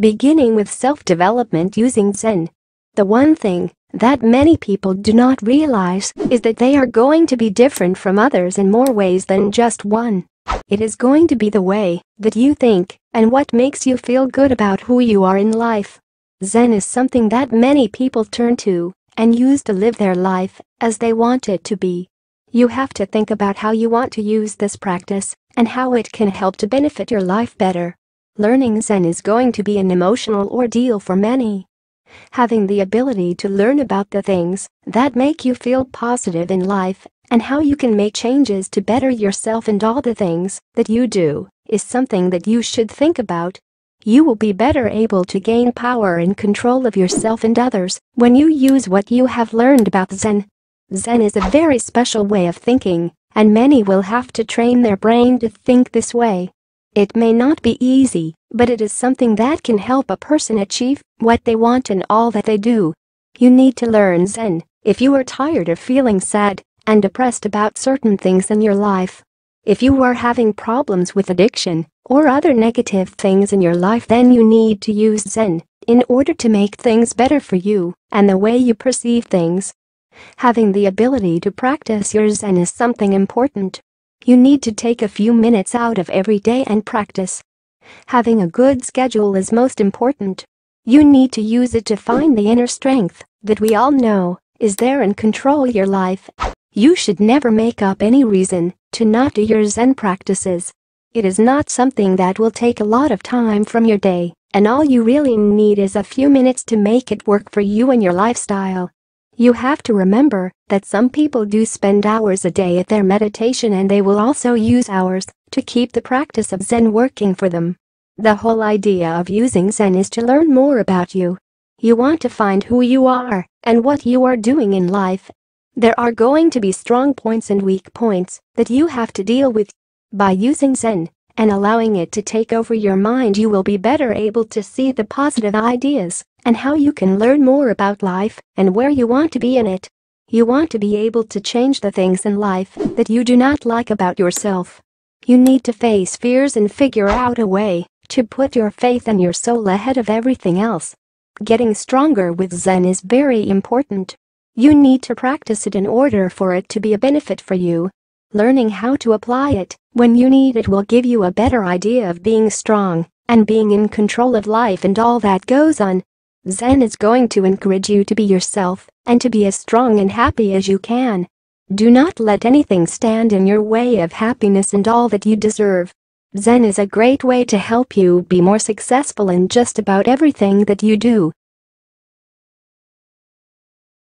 beginning with self-development using Zen. The one thing that many people do not realize is that they are going to be different from others in more ways than just one. It is going to be the way that you think and what makes you feel good about who you are in life. Zen is something that many people turn to and use to live their life as they want it to be. You have to think about how you want to use this practice and how it can help to benefit your life better learning Zen is going to be an emotional ordeal for many. Having the ability to learn about the things that make you feel positive in life and how you can make changes to better yourself and all the things that you do is something that you should think about. You will be better able to gain power and control of yourself and others when you use what you have learned about Zen. Zen is a very special way of thinking, and many will have to train their brain to think this way. It may not be easy, but it is something that can help a person achieve what they want in all that they do. You need to learn Zen if you are tired of feeling sad and depressed about certain things in your life. If you are having problems with addiction or other negative things in your life then you need to use Zen in order to make things better for you and the way you perceive things. Having the ability to practice your Zen is something important you need to take a few minutes out of every day and practice. Having a good schedule is most important. You need to use it to find the inner strength that we all know is there and control your life. You should never make up any reason to not do your Zen practices. It is not something that will take a lot of time from your day, and all you really need is a few minutes to make it work for you and your lifestyle. You have to remember that some people do spend hours a day at their meditation and they will also use hours to keep the practice of Zen working for them. The whole idea of using Zen is to learn more about you. You want to find who you are and what you are doing in life. There are going to be strong points and weak points that you have to deal with. By using Zen, and allowing it to take over your mind you will be better able to see the positive ideas and how you can learn more about life and where you want to be in it. You want to be able to change the things in life that you do not like about yourself. You need to face fears and figure out a way to put your faith and your soul ahead of everything else. Getting stronger with Zen is very important. You need to practice it in order for it to be a benefit for you learning how to apply it when you need it will give you a better idea of being strong and being in control of life and all that goes on. Zen is going to encourage you to be yourself and to be as strong and happy as you can. Do not let anything stand in your way of happiness and all that you deserve. Zen is a great way to help you be more successful in just about everything that you do.